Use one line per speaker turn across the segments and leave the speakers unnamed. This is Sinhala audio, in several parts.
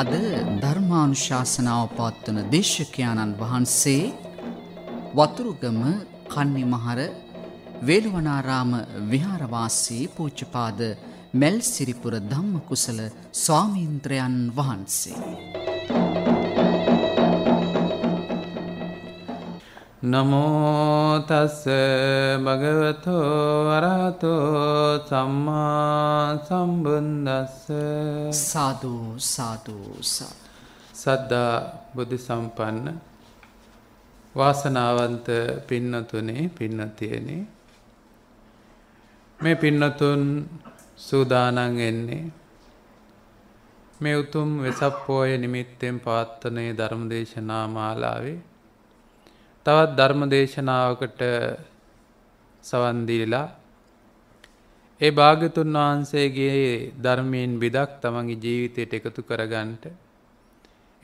අද ධර්මානුශාසනාව පවත්වන දේශකයාණන් වහන්සේ වතුරුගම කන්නිමහර වේළුවනාරාම විහාරවාසී පූජ්‍යපාද මැල්සිරිපුර ධම්මකුසල ස්වාමීන්ද්‍රයන් වහන්සේ නමෝතස්ස භගවතෝ අරහතෝ සම්මා සම්බුන්දස්ස සාධූ සාධූස සද්දා බුද්ධ සම්පන්න වාසනාවන්ත පින්නතුනේ පින්නතියනේ මේ පින්නතුන් සූදානන් එන්නේ මේ උතුම් වෙසප්පෝය නිමිත්තෙන් පාත්තනය ධර්ම දේශනා මාලාවේ තවත් ධර්ම දේශනාවකට සවන්දීලා ඒ භාගතුන් වහන්සේගේ ධර්මයෙන් බිදක් තමන්ගේ ජීවිතයට එකතු කරගන්ට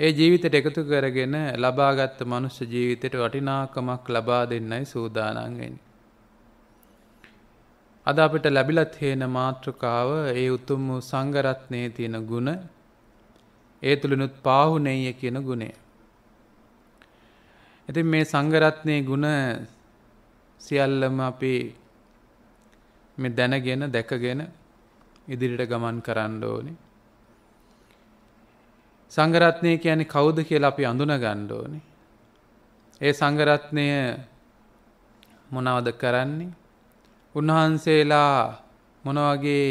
ඒ ජීවිතයට එකතු කරගෙන ලබාගත්ත මනුෂ්‍ය ජීවිතයට වටිනාකමක් ලබා දෙන්නයි සූදානන්ගෙන්. අද අපට ලැබිලත් හේන මාතෘකාව ඒ උතුම් වූ සංගරත්නය තියෙන ගුණ ඒ තුළිනුත් පාහුනෙය කියන ගුණේ. ඇති මේ සංගරත්නය ගුණ සියල්ලම අපේ මෙ දැනගෙන දැකගෙන ඉදිරිට ගමන් කරන්න ඕනේ. සංගරත්නය කියන්නේ කවුද කියලා අපි අඳුන ගණ්ඩ ඕනේ. ඒ සංගරත්නය මොනවද කරන්නේ. උන්වහන්සේලා මොනවගේ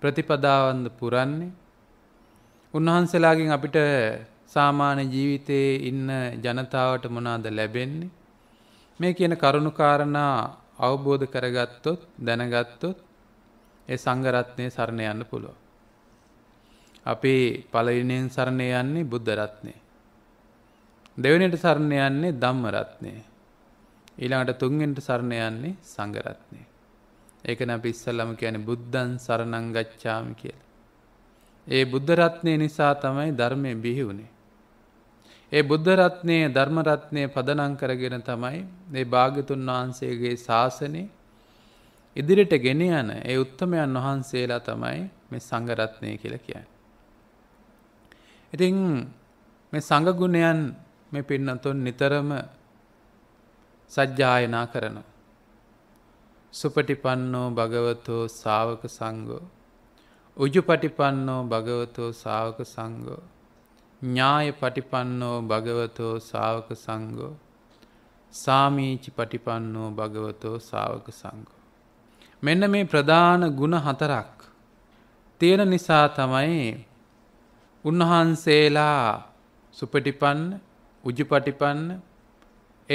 ප්‍රතිපදාවන්ද පුරන්නේ. උන්වහන්සේලාගෙන් අපිට සාමාන්‍ය ජීවිතයේ ඉන්න ජනතාවට මොනාද ලැබෙන්නේ මේ කියන කරුණු කාරණා අවබෝධ කරගත්තොත් දැනගත්තොත් ඒ සංඝරත්නය සරණ යන්න පුළුවන්. අපි පළවෙනියෙන් සරණ යන්නේ බුද්ධ රත්නේ. දෙවෙනියට සරණ යන්නේ ධම්ම රත්නේ. ඊළඟට තුන්වෙනිට සරණ යන්නේ සංඝ රත්නේ. ඒකන අපි ඉස්සල්ලාම කියන්නේ බුද්ධං සරණං ගච්ඡාමි කියලා. ඒ බුද්ධ රත්නේ නිසා තමයි ධර්මය බිහි වුනේ. ඒ බුද්ධ රත්නය ධර්ම රත්නය පදනම් කරගෙන තමයි මේ භාග්‍යතුන් වහන්සේගේ ශාසනය ඉදිරිට ගෙන යන ඒ උත්තමයන් වහන්සේලා තමයි මේ සංගරත්නය කියල කියයි. ඉතිං මේ සඟගුණයන් මේ පින්නතුන් නිතරම සජ්්‍යායනා කරන. සුපටිපන්නෝ භගවතෝ සාවක සංගෝ. උජු පටිපන්නෝ භගවතෝ සාවක සංගෝ ඥාය පටිපන්නෝ භගවතෝ සාවක සංගෝ සාමීචි පටිපන්නෝ භගවතෝ සාවක සංගෝ. මෙන්න මේ ප්‍රධාන ගුණ හතරක් තියෙන නිසා තමයි උන්වහන්සේලා සුපටිපන්න උජපටිපන්න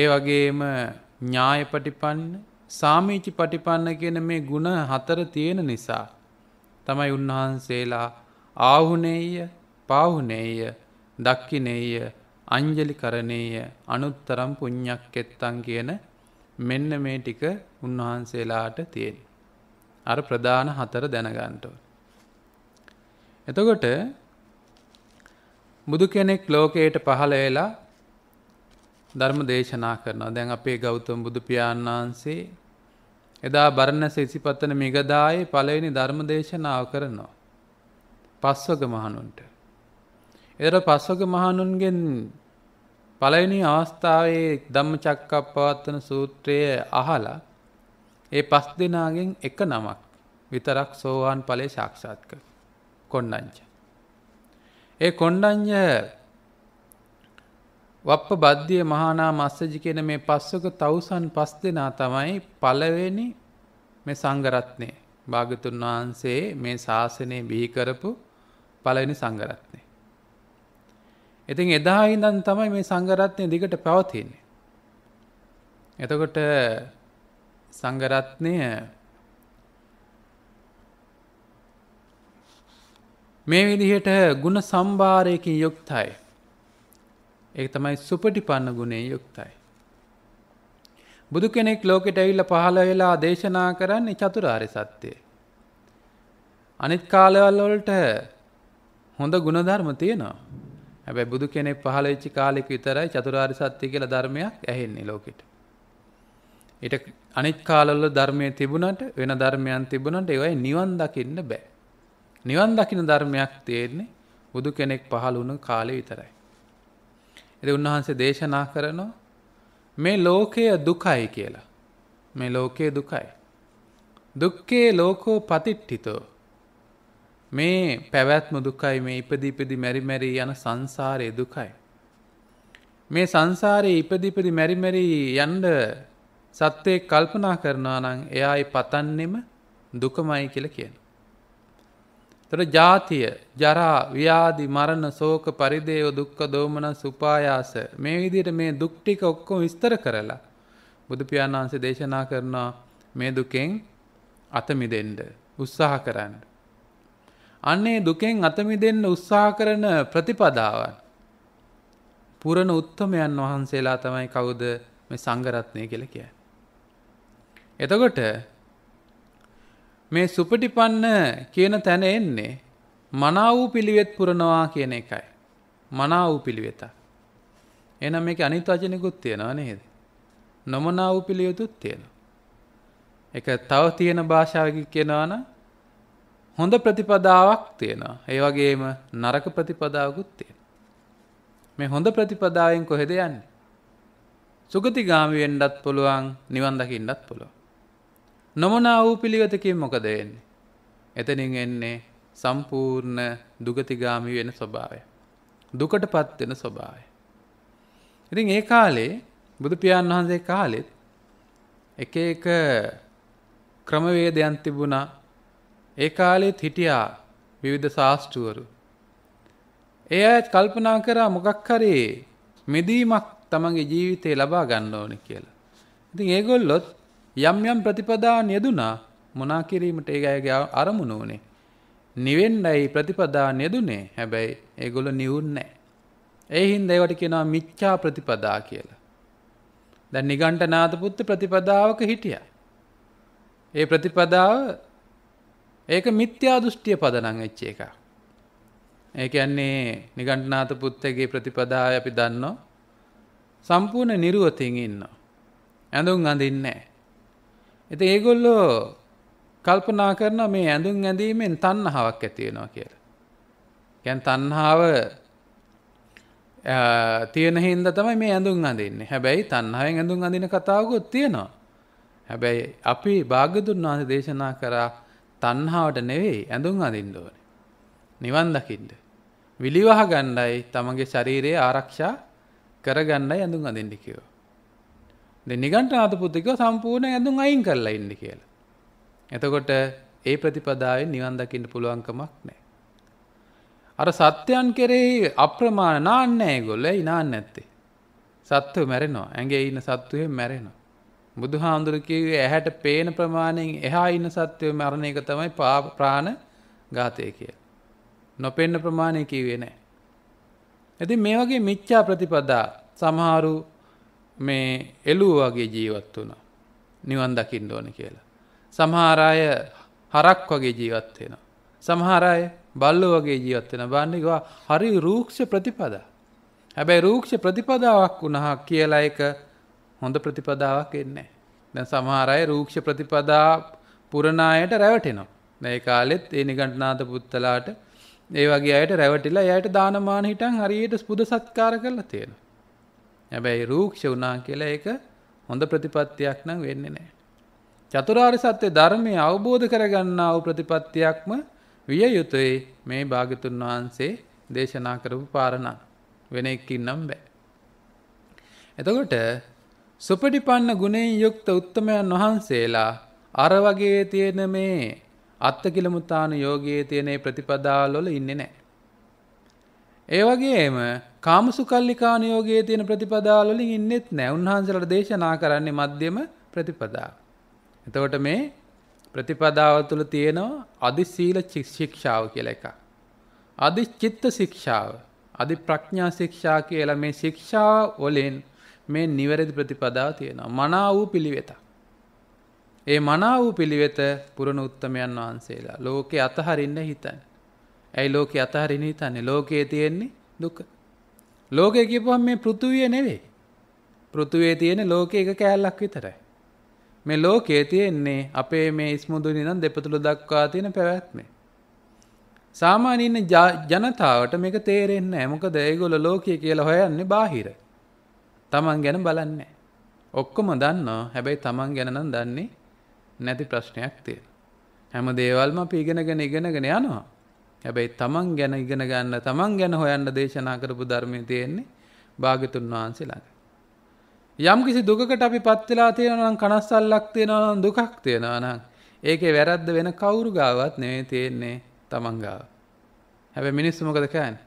ඒ වගේම ඥාය පටිපන්න සාමීචි පටිපන්න කියන මේ ගුණ හතර තියෙන නිසා තමයි උන්වහන්සේලා ආහුනේය පාහුනේය දක්කිනේය අංජලි කරණේය අනුත්තරම් පුං්ඥක් එත්තන් කියන මෙන්න මේ ටික උන්වහන්සේලාට තියෙන. අර ප්‍රධාන හතර දැනගන්ටව. එතකොට බුදු කෙනෙක් ලෝකයට පහළ වෙලා ධර්ම දේශනා කරනවා දැන් අපේ ගෞතම බුදු පියාණන් වහන්සේ එදා බරණැස ඉසිපත්තන මිගදායේ පළවෙනි ධර්ම දේශනාව කරනවා. පස්වග මහනුන්ට. එර පස්වක මහණුන්ගෙන් පළවෙනි අවස්ථාවේ ධම්ම චක්කප් පවත්වන සූත්‍රය අහලා ඒ පස් දෙනාගෙන් එක නමක් විතරක් සෝවාන් පලේ ශක්ෂාත් කර කොණ්ඩංච. ඒ කොණ්ඩං්ජ වප්ප බද්ධිය මහනා මස්සජි කියන මේ පස්සක තවසන් පස් දෙනා තමයි පලවෙනි මේ සංගරත්නය භාගතුන් වහන්සේ මේ ශාසනය බිහිකරපු පලවෙනි සංගරත්නය. ඉතින් එදා ඉඳන් තමයි මේ සංගරත්නය දිගට පවතින්නේ. එතකොට සංගරත්නය මේ විදිහට ගුණ සම්භාරයකින් යුක්තයි. ඒ තමයි සුපටිපන්න ගුණේ යුක්තයි. බුදු කෙනෙක් ලෝකෙට ඇවිල්ල පහළ වෙලා දේශනා කරන්නේ චතුරාරි සත්‍යය. අනිත් කාලවල් වලට හොඳ ගුණධර්ම තියෙනවා. හැබැ බුදු කෙනෙක් පහළ වෙච්චි කාලෙක විතරයි චතුරාරි සත්‍යය කියලා ධර්මයක් ඇහෙන්නේ ලෝකෙට. එට අනිත් කාලල්ල ධර්මය තිබුණට වෙන ධර්මයන් තිබුණට ඒවයි නිවන් දකින්න බෑ. නිවන් දකින ධර්මයක් තියෙන්නේ බුදු කෙනෙක් පහළ වුණු කාලෙ විතරයි. එති උන්වහන්සේ දේශනා කරනවා මේ ලෝකය දුකයි කියලා. මේ ලෝකයේ දුකයි. දුක්කේ ලෝකෝ පතිට්ටිතෝ මේ පැවැත්ම දුකයි මේ ඉපදිපදි මැරිමැරී යන සංසාරය දුකයි. මේ සංසාරයේ ඉපදිපදි මැරිමැරී යන්ඩ සත්‍යය කල්පනා කරනා නං එයායි පතන්නෙම දුකමයි කියල කියන. තොර ජාතිය ජරා ව්‍යාදි මරණ සෝක පරිදේව දුක්ක දෝමන සුපායාස මේ විදියට මේ දුක්ටික ඔක්කොම විස්තර කරලා බුදුපාණන්සේ දේශනා කරනවා මේ දුකෙන් අතමිදෙන්ඩ උත්සාහ කරන්න. අන්නේ දුකෙන් අත මිදෙන්න උත්සාහ කරන ප්‍රතිපදාවන් පුරණ උත්තමයන් වහන්සේලා තමයි කවුද මේ සංඝරත්නය කියලා කියන්නේ. එතකොට මේ සුපටිපන්න කියන තැන එන්නේ මනා වූ පිළිවෙත් පුරනවා කියන එකයි. මනා වූ පිළිවෙත. එහෙනම් මේක අනිත් වචනිකුත් තියෙනවා නේද? නොමනා වූ පිළිවෙතුත් තියෙනවා. ඒක තව තියෙන භාෂාවකින් කියනවා නම් හොඳ ප්‍රතිපදාවක් තියෙනවා. ඒ වගේම නරක ප්‍රතිපදාවකුත් තියෙනවා. මේ හොඳ ප්‍රතිපදාවෙන් කොහෙද යන්නේ? සුගතිගාමි වෙන්නත් පුළුවන්, නිවන් දකින්නත් පුළුවන්. නොමනා වූ පිළිවෙතකින් මොකද වෙන්නේ? එතනින් එන්නේ සම්පූර්ණ දුගතිගාමි වෙන ස්වභාවය. දුකටපත් වෙන ස්වභාවය. ඉතින් ඒ කාලේ බුදු පියාණන් වහන්සේ කාලෙත් එක එක ක්‍රමවේදයන් තිබුණා ඒ කාලෙත් හිටියා විවිධ ශාස්ත්‍රවරු. ඒ අයත් කල්පනා කරා මොකක් හරි මෙදීමක් තමන්ගේ ජීවිතේ ලබා ගන්න ඕනේ කියලා. ඉතින් ඒගොල්ලොත් යම් යම් ප්‍රතිපදා යෙදුනා මොනා කිරීමට ඒ අයගේ අරමුණ උනේ. නිවෙන්නයි ප්‍රතිපදා යෙදුනේ. හැබැයි ඒගොල්ලෝ නිවුන්නේ ඒ හින්දා ඒවට කියනවා මිච්ඡා ප්‍රතිපදා කියලා. දැන් නිගණ්ඨනාත පුත්තු ප්‍රතිපදාවක හිටියා. ඒ ප්‍රතිපදාව ඒක මිත්‍යා දෘෂ්ටිය පදනං වෙච්ච එක. ඒ කියන්නේ නිගණ්ඨනාත පුත්තගේ ප්‍රතිපදාව අපි දන්නෝ සම්පූර්ණ නිරුවතින් ඉන්නවා. ඇඳුම් අඳින්නේ නැහැ. ඒගොල්ලෝ කල්පනා කරන මේ ඇඳුම් ඇඳීමෙන් තණ්හාවක් ඇති වෙනවා කියලා. කියන්නේ තණ්හාව තියෙන හින්දා තමයි මේ ඇඳුම් අඳින්නේ. හැබැයි තණ්හාවෙන් ඇඳුම් අඳින කතාවකුත් තියෙනවා. හැබැයි අපි භාග්‍යතුන් වහන්සේ දේශනා කරා තණ්හාවට නෙවෙයි ඇඳුම් අඳින්න ඕනේ. නිවන් දකින්න. විලිවහ ගණ්ඩයි තමගේ ශරීරයේ ආරක්ෂා කරගන්නයි ඇඳුම් අඳින්න කිව්වා. දැන් නිගණ්ඨනාත පුත්තිකව සම්පූර්ණ ඇඳුම් අයින් කරලා ඉන්න කියලා. එතකොට ඒ ප්‍රතිපදාවෙන් නිවන් දකින්න පුළුවන්කමක් නැහැ. අර සත්‍යයන් කෙරෙහි අප්‍රමාණ නාන්නේ ඒගොල්ලෝ. ඒ නාන්නේ නැත්තේ. සත්තු මැරෙනවා. ඇඟේ ඉන්න සත්තුෙම මැරෙනවා. බුදු හාමුදුරකිවේ ඇහැට පේන ප්‍රමාණයෙන් එහා ඉන්න සත්‍යය මරණ එක තමයි ප්‍රාණ ගාතය කිය. නොපෙන්න ප්‍රමාණය කිවේ නෑ. ඇති මේ වගේ මිච්චා ප්‍රතිපදා සමහරු මේ එලූ වගේ ජීවත් වුණ නිවන් දකිින් ඕන කියලා. සමහාරාය හරක් වගේ ජීවත්වෙන. සමහාරය බල්ලෝ වගේ ජීවත්වෙන බන්නිවා හරි රූක්ෂ ප්‍රතිපදා. හැබැයි රූක්ෂ ප්‍රතිපදාවක් වුණහ කියලා එක හොඳ ප්‍රතිපදාවක් එන්නේ. දැන් සමහර අය රූක්ෂ ප්‍රතිපදා පුරණායට රැවටෙනවා. මේ කාලෙත් ඒ නිගණ්ඨනාත පුත්තලාට ඒ වගේ අයට රැවටිලා එයාට දානමාන හිටන් හරියට පුද සත්කාර කරලා තියෙනවා. හැබැයි රූක්ෂ වුණා කියලා ඒක හොඳ ප්‍රතිපත්තියක් නම් වෙන්නේ නැහැ. චතුරාර්ය සත්‍ය ධර්මය අවබෝධ කරගන්නා වූ ප්‍රතිපත්තියක්ම විය යුතුයි මේ භාගතුන් වහන්සේ දේශනා කරපු පාරණ වෙන එකකින් නම් බෑ. එතකොට සුපටිපන්න ගුණෙන් යුක්ත උත්තමයන් වහන්සේලා අර වගේ තියෙන මේ අත්තකිලමුතාන යෝගයේ තියෙන ප්‍රතිපදාවලොල ඉන්නේ නැහැ. ඒ වගේම කාමසුකල්ලිකාන යෝගයේ තියෙන ප්‍රතිපදාවලොලින් ඉන්නෙත් නැහැ. උන්වහන්සේලාට දේශනා කරන්නේ මධ්‍යම ප්‍රතිපදාව. එතකොට මේ ප්‍රතිපදාව තුළ තියෙනවා අදි සීල ශික්ෂාව කියලා එකක්. අදි චිත්ත ශික්ෂාව, අදි ප්‍රඥා ශික්ෂා කියලා මේ ශික්ෂා වලින් මේ නිවැරදි ප්‍රතිපදාව තියෙනවා. මනා වූ පිළිවෙත. ඒ මනා වූ පිළිවෙත පුරණ උත්තමයන් වහන්සේලා ලෝකෙ අතහරින්න හිතන්. ඇයි ලෝකෙ අතහරින හිතන්නේ ලෝකයේ තියෙන්නේ දුක. ලෝකය කියපුහම් මේ පෘතුවිය නෙවේ. පෘතුවේ තියෙන ලෝකෙ එක කෑල්ලක් විතරයි. මේ ලෝකයේ තියෙන්නේ අපේ මේ ඉස්මුදුනි නම් දෙපතුළ දක්වා තියෙන පැවැත්මේ. සාමාන්‍යයෙන් ජනතාවට මේක තේරෙන්නේ නැහැ. මොකද ඒගොල්ලෝ ලෝකය කියලා හොයන්නේ බාහිරයි. තමන් ගැන බලන්නේ. ඔක්කොම දන්නවා හැබැයි තමන් ගැන නම් දන්නේ නැති ප්‍රශ්නයක් තියෙන. හැම දේවල්ම අපි ඉගෙනගෙන ඉගෙනගෙන යනවා. හැබැයි තමන් ගැන ඉගෙන ගන්න තමන් ගැන හොයන්න දේශනා කරපු ධර්මය තියෙන්නේ භාගතුන් වහන්සේ ළඟ. යම් කිසි දුකකට අපි පත් වෙලා තියෙනවා නම් කනස්සල්ලක් තියෙනවා නම් දුකක් තියෙනවා නම් ඒකේ වැරද්ද වෙන කවුරු ගාවත් නෙවෙයි තියෙන්නේ තමන් ගාව. හැබැයි මිනිස්සු මොකද කියන්නේ?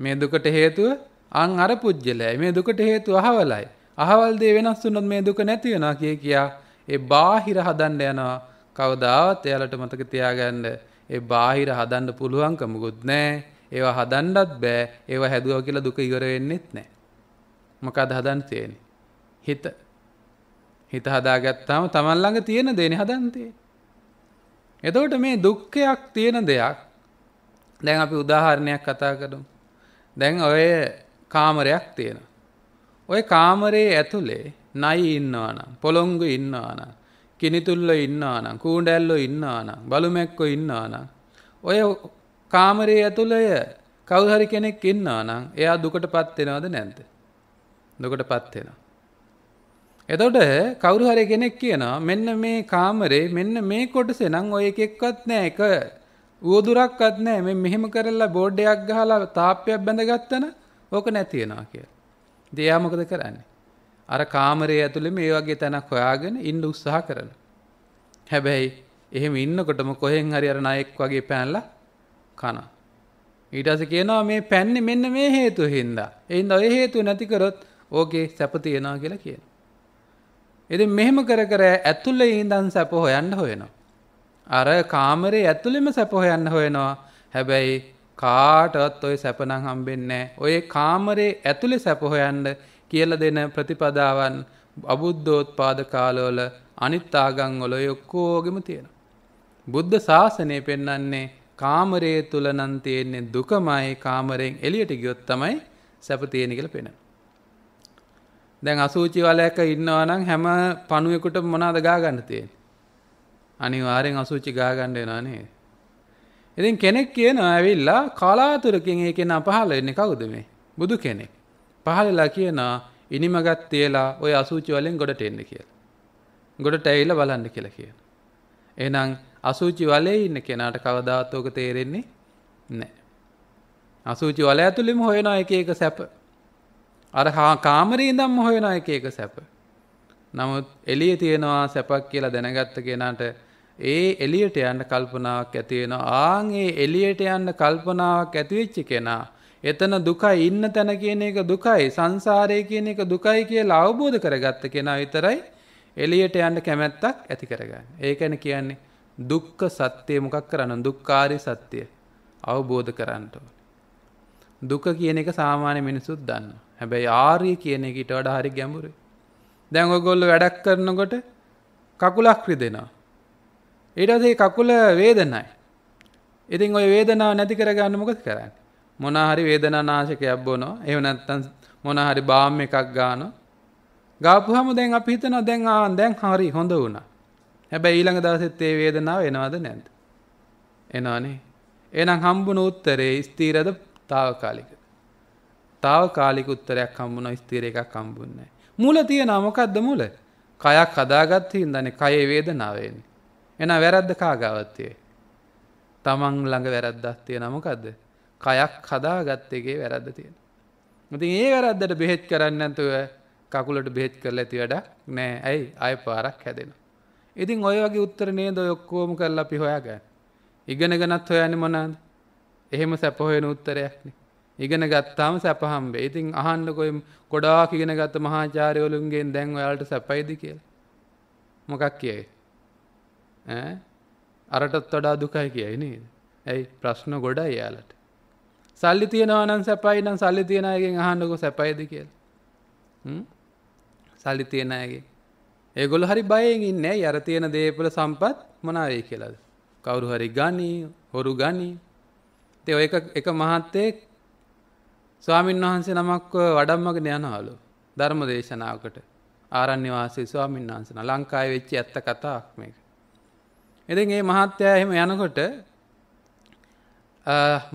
මේ දුකට හේතුව අන් අර පුජ්‍යලයි මේ දුකට හේතු අහවලයි. අහවල් දේ වෙනස් වුණොත් මේ දුක නැති වෙනවා කිය කියා ඒ බාහිර හදන්න යනවා. කවදාවත් එයාලට මතක තියාගන්න ඒ බාහිර හදන්න පුළුවන්කමකුත් නැහැ. ඒවා හදන්නත් බෑ. ඒවා හැදුවා කියලා දුක ඉවර වෙන්නෙත් නැහැ. මොකද හදන්න තියෙන්නේ? හිත. හිත හදාගත්තාම තමන් ළඟ තියෙන දේනේ හදන්න තියෙන්නේ. එතකොට මේ දුක්ඛයක් තියෙන දෙයක් දැන් අපි උදාහරණයක් කතා කරමු. දැන් ඔය කාමරයක් තියෙන. ඔය කාමරයේ ඇතුළේ නයි ඉන්නවානම් පොළොංගු ඉන්නවානම් කිනිතුල්ල ඉන්නවානම් කූඩැල්ලො ඉන්නවානම් බලුමැක්කො ඉන්නවානම් ඔය කාමරයේ ඇතුළය කවුහරි කෙනෙක් ඉන්නවානම් එයා දුකට පත්වෙනවද නැන්ත දුකට පත්වෙනවා. එතොට කවුරු හරි කෙනෙක් කියනවා මෙන්න මේ කාමරේ මෙන්න මේ කොටසේ නං ඔය එකෙක්වත් නෑ එක ඌදුරක්වත් නෑ මෙ මෙහෙම කරලා බෝඩ්ඩයක් ගහලා තාප්පයක් බැඳගත්තන ඕක නැතියෙනවා කිය. දයාමකද කරන්නේ. අර කාමරය ඇතුළෙ මේ වගේ තැනක් හොයාගෙන ඉන්න උත්සාහ කරන. හැබැයි එහෙම ඉන්නකොටම කොහෙන් හරි අර නයෙක් වගේ පැන්ල කන. ඊටස කියනවා මේ පැන්නේ මෙන්න මේ හේතු හින්දා. එයින්ද ඔය හේතු නැතිකරොත් ඕකේ සැපතියෙනවා කියලා කියන. එති මෙහෙම කර කර ඇතුල්ල ඉඳන් සැප හොයන්න හොයනවා. අර කාමරේ ඇතුළෙම සැප හොයන්න හොයනවා හැබැයි කාටවත් ඔය සැපනං හම්බෙන්නේ ඔය කාමරේ ඇතුළෙ සැපහොයන්ඩ කියල දෙන ප්‍රතිපදාවන් අබුද්ධෝත්පාද කාලෝල අනිත් ආගං වල යොක්කෝගෙම තියෙන. බුද්ධ ශාසනය පෙන්නන්නේ කාමරේ තුළ නම් තියෙන්නේ දුකමයි කාමරයෙන් එළියට ගියොත් තමයි සැප තියෙන කියලා පෙනෙන. දැන් අසූචි වලයක ඉන්නවා නම් හැම පණුවෙකුටම මොනවාද ගා ගන්න තියෙන්නේ? අනිවාර්යෙන් අසූචි ගා ගන්න වෙනවා නේද? ඉතින් කෙනෙක් කියනවා ඇවිල්ලා කලාතුරකින් ඒ කෙනා පහළ වෙන්නේ කවුද මේ? බුදු කෙනෙක්. පහළලා කියනවා ඉනිමගත් තියලා ওই අසුචි වලින් ගොඩට එන්න කියලා. ගොඩට ඇවිල්ලා බලන්න කියලා කියනවා. එහෙනම් අසුචි වලේ ඉන්න කෙනාට කවදාවත් ඕක තේරෙන්නේ නැහැ. අසුචි වල ඇතුළෙම හොයන එක එක සැප. අර කාමරේ ඉඳන්ම හොයන එක එක සැප. නමුත් එළියේ තියෙනවා සැපක් කියලා දැනගත්ත කෙනාට ඒ එලියට යන්න කල්පනාවක් ඇතිවෙන ආංගේ එලියට යන්න කල්පනාවක් ඇතිවෙච්චි කෙනා. එතන දුකයි ඉන්න තැන කියන එක දුකයි සංසාරය කියන එක දුකයි කියලා අවබෝධ කරගත්ත කෙනා විතරයි එලියට යන්න කැමැත්තක් ඇති කරගන්න. ඒකැන කියන්නේ දුක්ක සත්‍යය මොකක් කරන්න දුක්කාරි සත්‍යය අවබෝධ කරන්නට ඕන. දුක කියන එක සාමාන්‍ය මිනිසුත් දන්න. හැබැයි ආර්ය කියන එකට වඩ හරි ගැඹුරු. දැන් ඔයගොල්ලෝ වැඩක් කරනකොට කකුලක් රිදෙනවා. ඊට පස්සේ කකුල වේදනයි. ඉතින් ওই වේදනාව නැති කරගන්න මොකද කරන්නේ? මොන හරි වේදනානාශකයක් බොනවා. එහෙම නැත්නම් මොන හරි බාම් එකක් ගන්නවා. ගාපුවාම දැන් අපි හිතනවා දැන් ආ දැන් හරි හොඳ වුණා. හැබැයි ඊළඟ දවසෙත් ඒ වේදනාව එනවද නැද්ද? එනවනේ. එහෙනම් හම්බුන උත්තරේ ස්ථිරද తాවකාලිකද? తాවකාලික උත්තරයක් හම්බුනා ස්ථිර එකක් හම්බුන්නේ නැහැ. මුල තියනවා මොකද්ද මුල? කයක් හදාගත්ත හින්දානේ කයේ වේදනාව එන්නේ. එන වැරද්ද කාගාවත්තේ. තමන් ළඟ වැරද්දක් තිය නමකක්ද. කයක් හදා ගත්තගේ වැරද්ද තියෙන. මති ඒ වැරද්දට බෙහෙත් කරන්න ඇතුව කකුලට බෙහෙත් කරල ඇති වැඩ නෑ ඇයි අය පාරක් හැදෙන. ඉතින් ඔය වගේ උත්තරනේ ද ඔක්කෝම කරලා අපි හොයාග. ඉගෙන ගනත් හොයන මොනාද එහෙම සැපහොයෙන උත්තරයක්නේ. ඉගෙන ගත්තාම සැපහම්බේ ඉතින් අහන්ඩකොයිම් ගොඩා ඉගෙන ගත්ත මහාචාරයවලුන්ගේ දැන් ඔයාලට සැපයිදි කියල. මොකක් කියයි. අරටත් වඩා දුකයි කියයි නේද. ඇයි ප්‍රශ්න ගොඩා යාලට. සල්ලි තියෙනවනන් සැපයි නම් සල්ලි තියෙනයගෙන් අහන්නකො සැපයිද කියල. සල්ලි තියෙනයගේ. ඒගොල හරි බයෙන් ඉන්න අර තියෙන දේපල සම්පත් මනාවේ කියලද. කවුරු හරි ගනී හොරු ගනී. තේ ඔය එක මහත්තයෙක් ස්වාමීන් වහන්සේ නමක්ව වඩම්මගෙන යනහලු ධර්ම දේශනාවකට ආරණ්‍යවාසේ ස්වාමීන් වහන්සන ලංකායි වෙච්චි ඇත්ත කතාක් මේක. එතින් ඒ මහත්තයා එහෙම යනකොට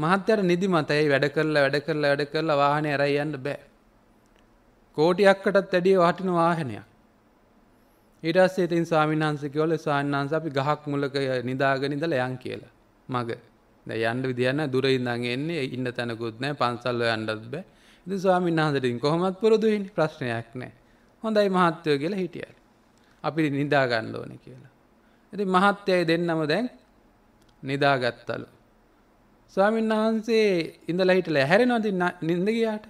මහත්තයට නිදිමතයි වැඩ කරලා වැඩ කරලා වැඩ කරලා වාහනය ඇරයි යන්න බෑ. කෝටියක්කටත් ඇඩිය වටින වාහනයක්. ඊටස් ඉතින් ස්වාමින්හන්සකවල ස්වාන්හන්ස අපි ගහක් මුලක නිදාගෙන ඉඳල යන් කියලා මග යන්න විදින්න දුර ඉඳන් එන්නේ ඉන්න තැනකුත් නෑ පන්සල්ල යන්නත් බෑ ඉති ස්වාමින්හන්සටින් කොහොමත් පුරුදුයි ප්‍රශ්නයක් නෑ හොඳයි මහත්වය කියලා හිටිය අපි නිදාගන්න ඕන කියලා ඇති මහත්තයයි දෙන්නම දැන් නිදාගත්තලු. ස්වාමීන් වහන්සේ ඉඳලා හිටලා ඇහැරෙනවද නිින්ද ගියාට?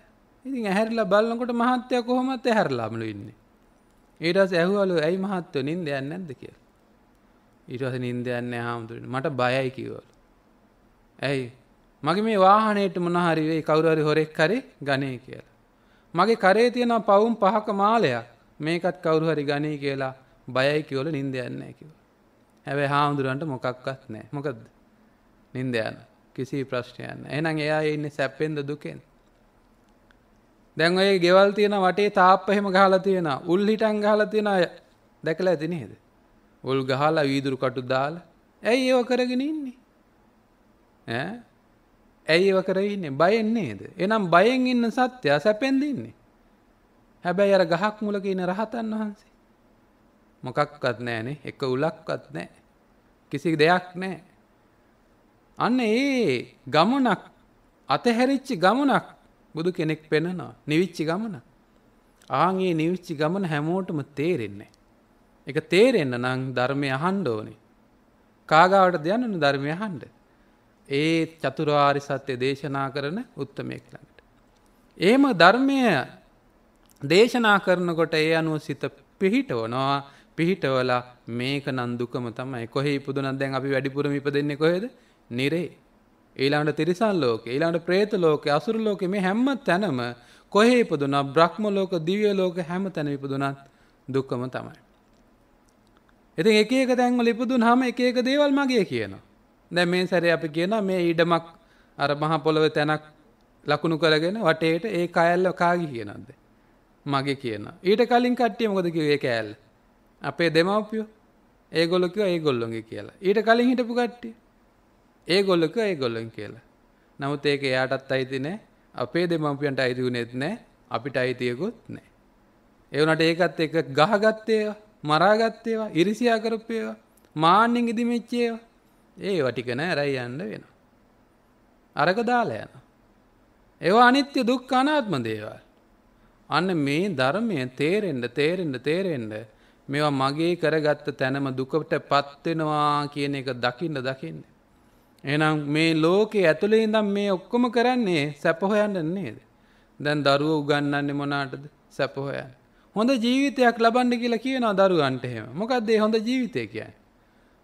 ඉතින් ඇහැරිලා බලනකොට මහත්තයා කොහොමද ඇහැරලාමලු ඉන්නේ. ඊට පස්සේ ඇහුවලු ඇයි මහත්තයෝ නිින්ද යන්නේ නැද්ද කියලා. ඊට පස්සේ නිින්ද යන්නේ නැහැ හාමුදුරනේ. මට බයයි කිව්වලු. ඇයි? මගේ මේ වාහනේට මොන හරි වෙයි කවුරු හරි හොරෙක් කරේ ගනේ කියලා. මගේ කරේ තියෙන පවුම් පහක මාලයක් මේකත් කවුරු හරි ගනේ කියලා බයයි කියවල නිින්ද යන්නේ නැහැ කිව්වා. හැබැ හාමුදුරුවන්ට මොකක්වත් නෑ මොකද නින්ද යන කිසි ප්‍රශ්නයන්න එනම් එයා ඉන්න සැප්පෙන්ද දුකෙන් දැන් ඔය ගෙවල් තියෙන වටේ තාප්ප එහෙම ගහලා තියෙන උල් හිටන් ගහලා තියෙන අය දැකලා ඇති නේද උල් ගහලා වීදුරු කටු දාලා ඇයි ඒව කරගෙන ඉන්නේ ඈ ඇයි ඒව කරගෙන ඉන්නේ බයෙන් නේද එනම් බයෙන් ඉන්න සත්‍ය සැපෙන් දින්නේ හැබැයි අර ගහක් මුලක ඉන්න රහතන් වහන්සේ මොකක්වත් නෑනේ එක උලක්වත් නෑ. කිසි දෙයක් නෑ. අන්න ඒ ගමනක් අතහැරිච්චි ගමනක් බුදු කෙනෙක් පෙනනවා නිවිච්චි ගමන. ආගේ නිවිච්චි ගමන හැමෝටම තේරෙන්නේ. එක තේරෙන්න නං ධර්මය අහන්ඩ ඕනේ. කාගාවට දෙයන්නන ධර්මය හන්ඩ. ඒ චතුරාරි සත්‍යය දේශනා කරන උත්තමයෙක් ළඟට. ඒම ධර්මය දේශනා කරනකොට ඒ අනුව සිත පිහිටවනවා පිහිටවලා මේක නම් දුකම තමයි කොහේ ඉපදුනත් දැන් අපි වැඩිපුරම ඉපදෙන්නේ කොහෙද? නිරේ. ඊළඟට තිරිසන් ලෝකේ, ඊළඟට പ്രേත ලෝකේ, අසුර ලෝකේ මේ හැම තැනම කොහේ ඉපදුනා බ්‍රහ්ම ලෝක, දිව්‍ය ලෝක හැම තැනම ඉපදුනත් දුකම තමයි. ඉතින් එක එක තැන්වල ඉපදුනහම එක එක දේවල් මගේ කියනවා. දැන් මේ සැරේ අපි කියනවා මේ ඊඩමක් අර මහ පොළවේ තැනක් ලකුණු කරගෙන වටේට ඒ කෑල්ල කාගේ කියනවද? මගේ කියනවා. ඊට කලින් කට්ටිය මොකද කිව්වේ ඒ කෑල්ල? අපේ දෙමව්පියෝ ඒගොල්ලොකව ඒගොල්ලොන්ගේ කියලා ඊට කලින් හිටපු කට්ටිය ඒගොල්ලොක ඒගොල්ලොන් කියලා නමුත් ඒක එයාටත් අයිති නෑ අපේ දෙමව්පියන්ට අයිති වුණෙත් නෑ අපිට අයිතියකුත් නෑ එවනට ඒකත් එක ගහගත්තේ මරාගත්තේවා ඉරිසියා කරපේවා මාන්‍යෙන් ඉදිමිච්චේවා ඒ වටික නෑ රැයි යන්න වෙනවා අරක දාලා යන ඒවා අනිත්‍ය දුක් අනාත්ම දේවල් අන්න මේ ධර්මය තේරෙන්ට තේරෙන්ට තේරෙන්ට මෙවා මගේ කරගත්ත තැනම දුකට පත්වෙනවා කියන එක දකින්න දකින්න. එනම් මේ ලෝකයේ ඇතුළේ ඉඳම් මේ ඔක්කොම කරන්නේ සැපහොයන්න නේද. දැන් දරුව උගන්නන්න මොනාටද සැපහොයන්. හොඳ ජීවිතයක් ලබන්න කියලා කියනවා දරුවන්ට එහෙම මොකක්දේ හොඳ ජීවිතය කියයි.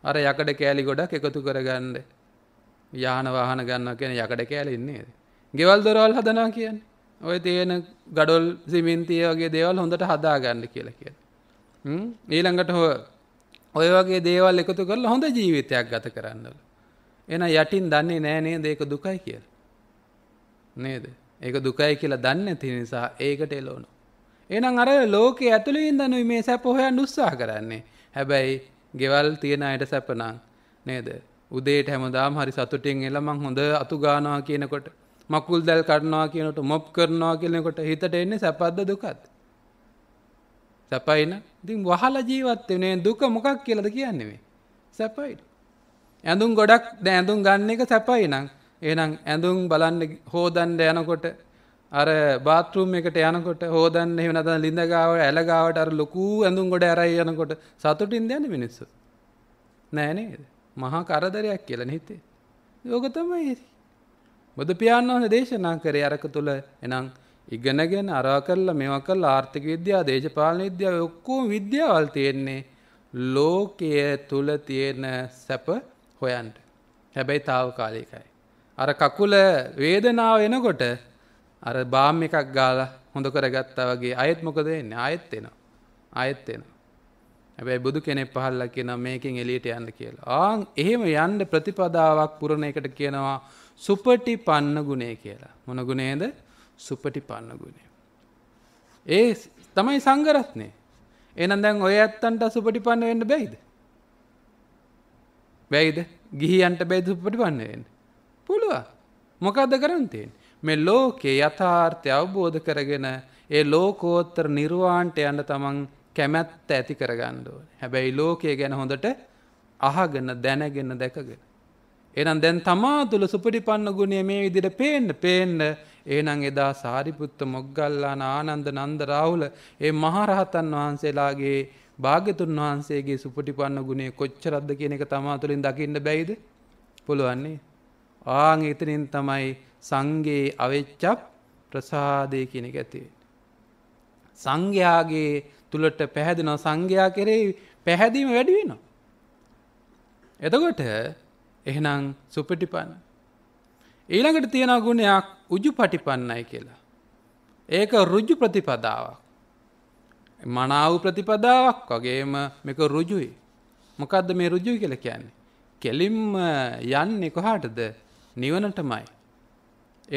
අර යකඩ කෑලි ගොඩක් එකතු කරගන්න යාන වාහන ගන්න කියෙන යකඩ කෑලින්නේද. ගෙවල් දොරවල් හදනා කියන්නේ. ඔය තියෙන ගඩොල් සිමින්තිය වගේ දේවල් හොඳට හදාගන්න කියලා කිය. ඊළඟට හො ඔය වගේ දේවල් එකතු කරලා හොඳ ජීවිතයක් ගත කරන්නල. එන යටින් දන්නේ නෑනේ දේක දුකයි කියල. නේද ඒක දුකයි කියලා දන්න ති නිසා ඒකට එලෝනු. එනම් අර ලෝක ඇතුළින් දනු මේ සැප හොයන් උත්සා කරන්නේ හැබැයි ගෙවල් තියෙන අයට සැපනං නේද උදේට හැමදාම් හරි සතුටින් එලමං හොඳ අතු ගානවා කියනකොට මකුල් දැල් කරනවා කියනට මොප් කරනවා කියනකොට හිතට එන්නේ සැපද්ද දුකත්. සැපයින ඉතින් වහලා ජීවත් වෙන්නේ දුක මොකක් කියලාද කියන්නේ මේ සැපයි ඇඳුම් ගොඩක් ඇඳුම් ගන්න එක සැපයි නම් එහෙනම් ඇඳුම් බලන්න හෝදන්න යනකොට අර බාත්රූම් එකට යනකොට හෝදන්න එහෙම නැත්නම් ලිඳගාව ඇලගාවට අර ලොකු ඇඳුම් ගොඩ ඇරයි යනකොට සතුටින් දන්නේ මිනිස්සු නෑ නේද මහා කරදරයක් කියලා හිතේ. ඕක තමයි. බුදු පියාණන් වහන්සේ දේශනා කරේ අරක තුල එනං ඉගෙනගෙන අරා කරලා මේවා කරලා ආර්ථික විද්‍යාව, දේශපාලන විද්‍යාව ඔක්කොම විද්‍යාවල් තියෙන්නේ ලෝකයේ තුල තියෙන සැප හොයන්න. හැබැයි తాවකාලිකයි. අර කකුල වේදනාව එනකොට අර බාම් එකක් ගාලා හොඳ කරගත්තා වගේ අයෙත් මොකද වෙන්නේ? ආයෙත් එනවා. ආයෙත් එනවා. හැබැයි බුදු කෙනෙක් පහළලා කියනවා මේකෙන් එළියට යන්න කියලා. ආන් එහෙම යන්න ප්‍රතිපදාවක් පුරණ එකට කියනවා සුපටිපන්න ගුණය කියලා. මොන ගුණේද? සුපටි පන්න ගුණේ. ඒ තමයි සංගරත්නේ එන දැන් ඔය ඇත්තන්ට සුපටි පන්න වෙන්න බැයිද. බැයිද ගිහියන්ට බැයිද සුපටි පන්න වෙන්න. පුළුව මොකක්ද කරන්තයෙන් මේ ලෝකේ යථාර්ථය අවබෝධ කරගෙන ඒ ලෝකෝත්තර නිර්වාන්ට යන්න තමන් කැමැත්ත ඇති කරගන්න ඕන හැබැයි ලෝකයේ ගැන හොඳට අහගන්න දැනගෙන දැකගෙන. එනම් දැන් තමා තුළ සුපටි පන්න ගුණේ මේ විදිට පේන්න පේන්න ඒනං එදා සාරිපුත්ත මොග්ගල්ලාන ආනන්ද නන්ද රාහුල ඒ මහරහතන් වහන්සේලාගේ භාග්‍යතුන් වහන්සේගේ සුපටිපන්න ගුණේ කොච්චරද්ද කියන එක තමා තුළින් දකින්න බැයිද පුළුවන්නේ ආං එතනින් තමයි සංගේ අවෙච්චක් ප්‍රසාදය කියන එක ඇතිවෙන්. සංඝයාගේ තුළට පැහැදෙන සංඝයා කෙරෙහි පැහැදීම වැඩිවෙනවා. එතකොට එහෙනම් සුපටිපන්න ඊළඟට තියෙන ගුණයක් උජු පටිපන්නයි කියලා. ඒක රුජු ප්‍රතිපදාවක්. මනාව ප්‍රතිපදාවක් වගේම මේක රුජුයි. මොකක්ද මේ රුජුයි කියලා කියන්නේ. කෙලින්ම යන්නේ කොහාටද නිවනටමයි.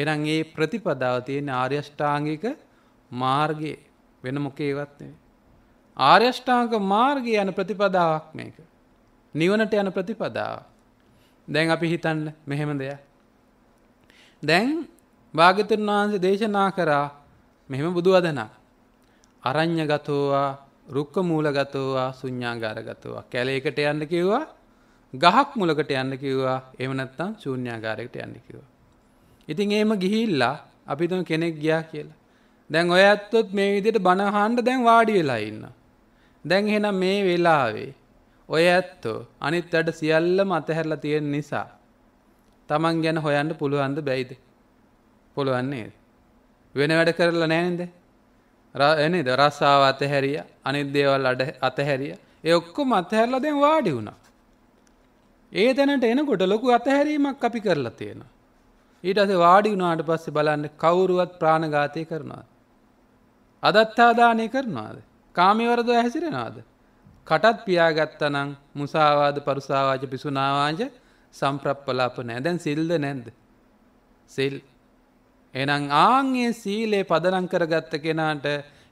එනම් ඒ ප්‍රතිපදාව තියෙන ආර්යෂ්ඨාංගික මාර්ගයේ වෙන මොකේවත් නෙවෙයි. ආර්යෂ්ඨාංග මාර්ගය යන ප්‍රතිපදාවක් මේක. නිවනට යන ප්‍රතිපදාවක්. දැන් අපි හිතන්න මෙහෙම දෙයක්. දැන් භාගතුන් වහන්සේ දේශනා කරා මෙහෙම බුදුවදනා. අරඤ්‍ය ගතෝවා රුක්ක මූල ගතෝවා සුඥාගාර ගතෝවා කැලේකට යන්න කිව්වා ගහක් මුලකට යන්න කිව්වා එම නැත්තම් ශූන්‍යාගාරයකට යන්න කිව්වා. ඉතින් එහෙම ගිහිල්ලා අපි තුන් කෙනෙක් ගියා කියලා. දැන් ඔය ඇත්තොත් මේ විදිහට බණ අහන්න දැන් වාඩි වෙලා ඉන්න. දැන් එහෙනම් මේ වෙලාවේ ඔය ඇත්තෝ අනිත් වැඩ සියල්ලම අතහැරලා තියෙන නිසා තමන් ගැන හොයන්න පුළුවන්ද බැයිද පුළුවන්නේ වෙන වැඩ කරලා නෑනද රනද රස්සාාව අතහැරිය අනිත් දේවල් අඩ අතහැරිය ඒ ඔක්කොම අතහැරලා දැන් වාඩි වුණා ඒ තැනට එනකොට ලොකු අතහැරීමක් අපි කරලා තියෙනවා ඊටස වාඩි වුණාට පස්සේ බලන්න කවුරුවත් ප්‍රාණඝාතය කරනවා අදත්තාදානය කරනවාද කාමිවරද හැසිරෙනවාද කටත් පියාගත්තනං මුසාවාද පරුසාවාජ පිසුනාවාජ සම්ප්‍රප්පලාප නෑ දැන් සිල්ද නැන්ද. සිල් එනම් ආංගේ සීලේ පදනං කරගත්ත කෙනාට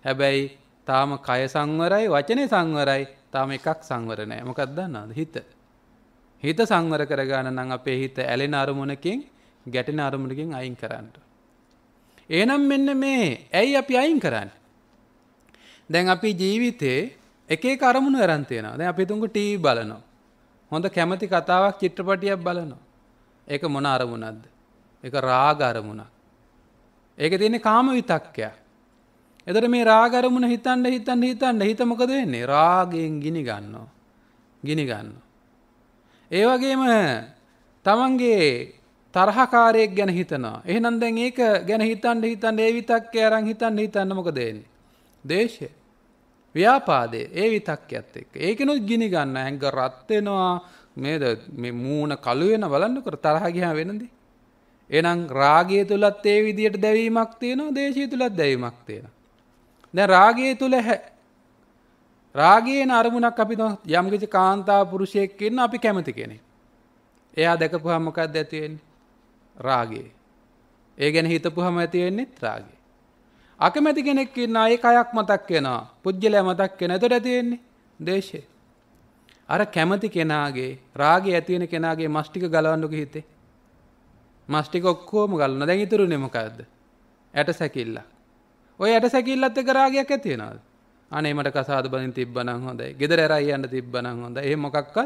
හැබැයි තාම කය සංවරයි වචනය සංවරයි තාම එකක් සංවර නෑ මොකක් දන්නාද හිත. හිත සංවර කරගන්න නම් අපේ හිත ඇලෙන අරමුණකින් ගැටෙන අරමුණකින් අයින් කරන්නට. ඒනම් මෙන්න මේ ඇයි අපි අයින් කරන්න. දැන් අපි ජීවිතේ එකේ කරමුණු ඇරන්තයනවා දැ අපි තුන්ක ටී බලනවා. හොඳ කැමති කතාවක් චිත්‍රපටියක් බලනවා. ඒක මොන අරමුණක්ද. එක රාග අරමුණක්. ඒක තියෙන කාම විතක්කයක්. එදර මේ රාගරමුණ හිතන්ඩ හිතන්න හිතන්න හිතමොකද වෙන්නේ රාගයෙන් ගිනි ගන්නවා. ගිනි ගන්න. ඒවගේම තමන්ගේ තරහකාරයෙක් ගැන හිතනවා එහෙනම් දැන් ඒක ගැන හිතන්ඩ හිතන්න ඒ විතක්කේ අරං හිතන්න හිතන්නමොක දේන්නේ. දේශය ව්‍යාපාදය ඒ විතක්කයක්ත් එක් ඒකනුත් ගිනි ගන්න ඇඟ රත්වෙනවා මේද මූුණ කළුවෙන බලන්න කර තරහගහා වෙනදී. එනම් රාගය තුළත් ඒ විදියට දැවීමක් තියෙනවා දේශය තුළත් දැවීමක් තියෙන. දැ රාගය තුළ හැ රාගයෙන් අරමුණක් අපි යම්ගච කාන්තා පුරුෂයෙක්කෙන්න්න අපි කැමති කෙනෙ. එයා දැකපු හමකක් දැතිවෙන්නේ රාගේ. ඒ ගැන හිතපු හම ඇතිවෙන්නේ රාග. අකමැති කෙනෙක් ඉන්න ඒ අයක් මතක් වෙනවා පුද්ගලය මතක් වෙන එතට ඇතිවෙන්නේ දේශය. අර කැමති කෙනාගේ රාගේ ඇතිවෙන කෙනාගේ මස්්ටික ගලවන්නක හිතේ. මස්්ටික ඔක්කෝම ගලන දැන් ඉතුරු නෙමකක්ද. ඇට සැකිල්ල. ඔය ඇට සැකිල්ලත් එක රාගයක් ඇතිවෙනද. අනේමට කසාද බලින් තිබ්බන හොඳයි ගෙදර රයි යන්න තිබ්බන හොඳ ඒ මොකක්කත්